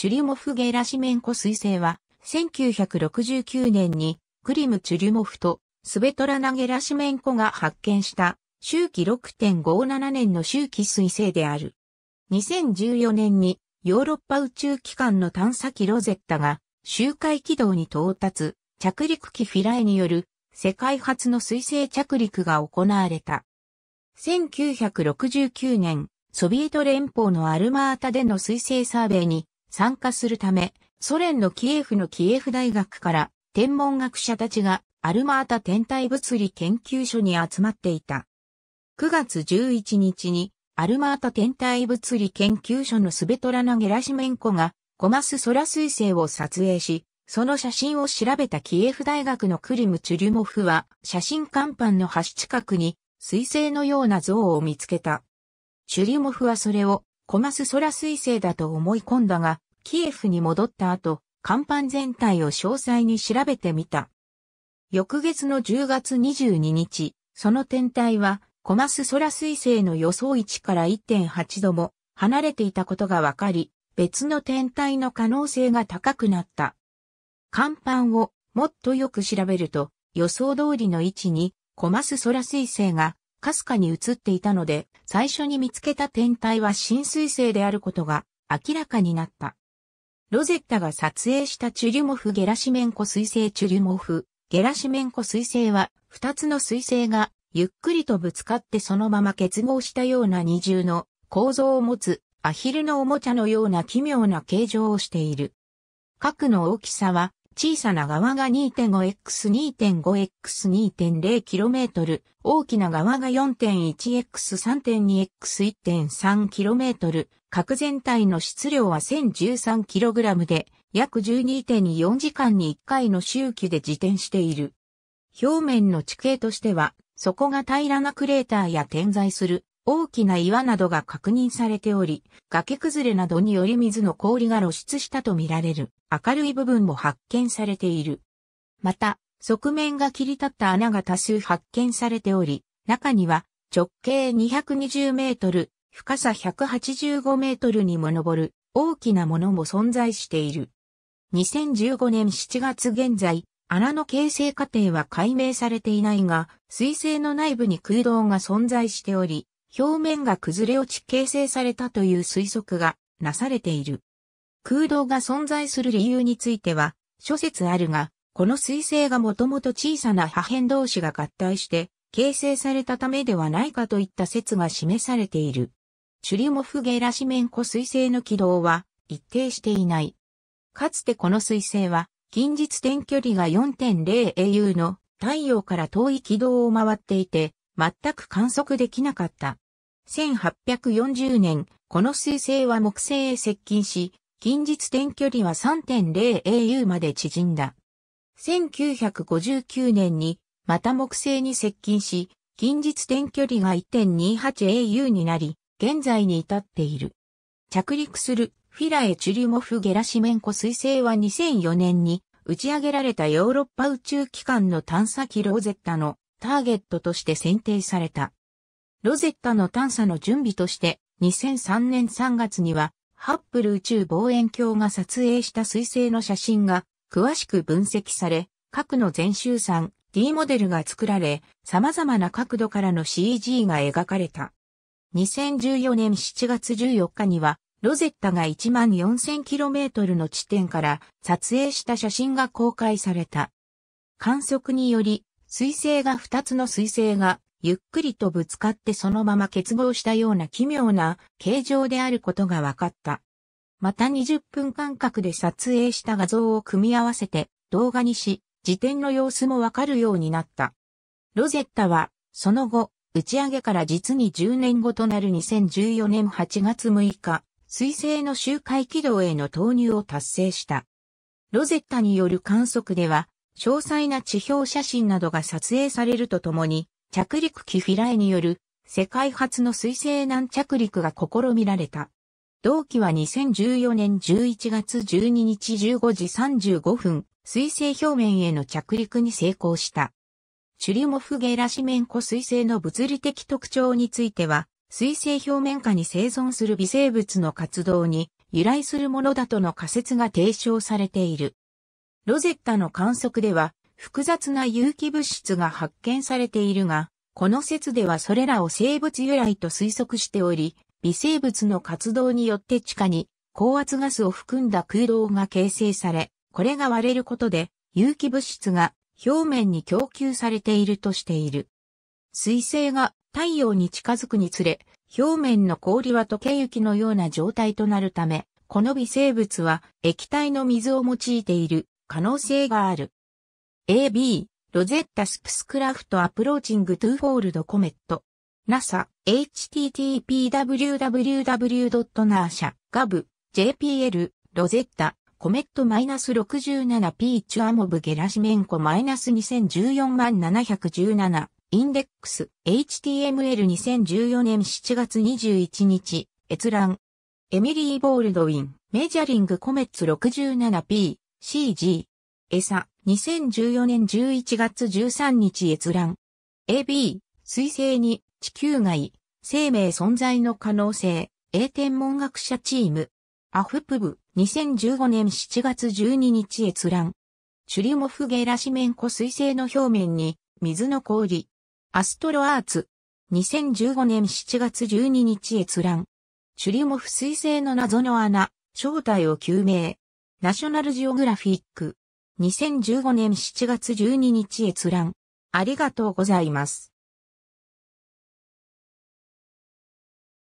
チュリュモフ・ゲラシメンコ彗星は、1969年に、クリム・チュリュモフと、スベトラナ・ゲラシメンコが発見した、周期6.57年の周期彗星である。2014年に、ヨーロッパ宇宙機関の探査機ロゼッタが、周回軌道に到達、着陸機フィラエによる、世界初の彗星着陸が行われた。1969年、ソビエト連邦のアルマータでの彗星サーベイに参加するため、ソ連のキエフのキエフ大学から天文学者たちがアルマータ天体物理研究所に集まっていた。9月11日にアルマータ天体物理研究所のスベトラナ・ゲラシメンコがコマス空彗星を撮影し、その写真を調べたキエフ大学のクリム・チュリュモフは写真看板の端近くに彗星のような像を見つけた。チュリュモフはそれをコマスソラ彗星だと思い込んだが、キエフに戻った後、甲板全体を詳細に調べてみた。翌月の10月22日、その天体は、コマスソラ彗星の予想位置から1.8度も離れていたことが分かり、別の天体の可能性が高くなった。甲板をもっとよく調べると、予想通りの位置にコマスソラ彗星がかすかに映っていたので、最初に見つけた天体は新水星であることが明らかになった。ロゼッタが撮影したチュリュモフ・ゲラシメンコ彗星チュリュモフ、ゲラシメンコ彗星は、二つの彗星が、ゆっくりとぶつかってそのまま結合したような二重の構造を持つ、アヒルのおもちゃのような奇妙な形状をしている。核の大きさは小さな側が 2.5x2.5x2.0km、大きな側が 4.1x3.2x1.3km、核全体の質量は 1013kg で、約12.24時間に1回の周期で自転している。表面の地形としては、底が平らなクレーターや点在する大きな岩などが確認されており、崖崩れなどにより水の氷が露出したとみられる明るい部分も発見されている。また、側面が切り立った穴が多数発見されており、中には直径220メートル、深さ185メートルにも上る大きなものも存在している。2015年7月現在、穴の形成過程は解明されていないが、水星の内部に空洞が存在しており、表面が崩れ落ち形成されたという推測がなされている。空洞が存在する理由については諸説あるが、この彗星がもともと小さな破片同士が合体して形成されたためではないかといった説が示されている。チュリモフ・ゲラシメンコ彗星の軌道は一定していない。かつてこの彗星は近日点距離が 4.0au の太陽から遠い軌道を回っていて、全く観測できなかった。1840年、この彗星は木星へ接近し、近日点距離は 3.0au まで縮んだ。1959年に、また木星に接近し、近日点距離が 1.28au になり、現在に至っている。着陸するフィラエ・チュリモフ・ゲラシメンコ彗星は2004年に打ち上げられたヨーロッパ宇宙機関の探査機ローゼッタのターゲットとして選定された。ロゼッタの探査の準備として、2003年3月には、ハッブル宇宙望遠鏡が撮影した彗星の写真が詳しく分析され、核の全周算 D モデルが作られ、様々な角度からの CG が描かれた。2014年7月14日には、ロゼッタが 14,000km の地点から撮影した写真が公開された。観測により、水星が2つの水星が、ゆっくりとぶつかってそのまま結合したような奇妙な形状であることが分かった。また20分間隔で撮影した画像を組み合わせて動画にし、時点の様子もわかるようになった。ロゼッタは、その後、打ち上げから実に10年後となる2014年8月6日、水星の周回軌道への投入を達成した。ロゼッタによる観測では、詳細な地表写真などが撮影されるとともに、着陸機フィライによる世界初の水星南着陸が試みられた。同期は2014年11月12日15時35分、水星表面への着陸に成功した。チュリモフ・ゲラシメンコ水星の物理的特徴については、水星表面下に生存する微生物の活動に由来するものだとの仮説が提唱されている。ロゼッタの観測では複雑な有機物質が発見されているが、この説ではそれらを生物由来と推測しており、微生物の活動によって地下に高圧ガスを含んだ空洞が形成され、これが割れることで有機物質が表面に供給されているとしている。水星が太陽に近づくにつれ、表面の氷は溶け雪のような状態となるため、この微生物は液体の水を用いている可能性がある。AB、ロゼッタスプスクラフトアプローチングトゥーフォールドコメット。NASA、http://www.nasa.gov、JPL、ロゼッタ、コメット -67P チュアモブゲラシメンコ -2014-717、インデックス、HTML2014 年7月21日、閲覧。エミリー・ボールドウィン、メジャリングコメッツ 67P、CG。餌、2014年11月13日閲覧。AB、水星に、地球外、生命存在の可能性、A 天文学者チーム。アフプブ、2015年7月12日閲覧。チュリモフ・ゲラシメンコ水星の表面に、水の氷。アストロアーツ。2015年7月12日閲覧。チュリモフ水星の謎の穴、正体を究明。ナショナルジオグラフィック。2015年7月12日閲覧。ありがとうございます。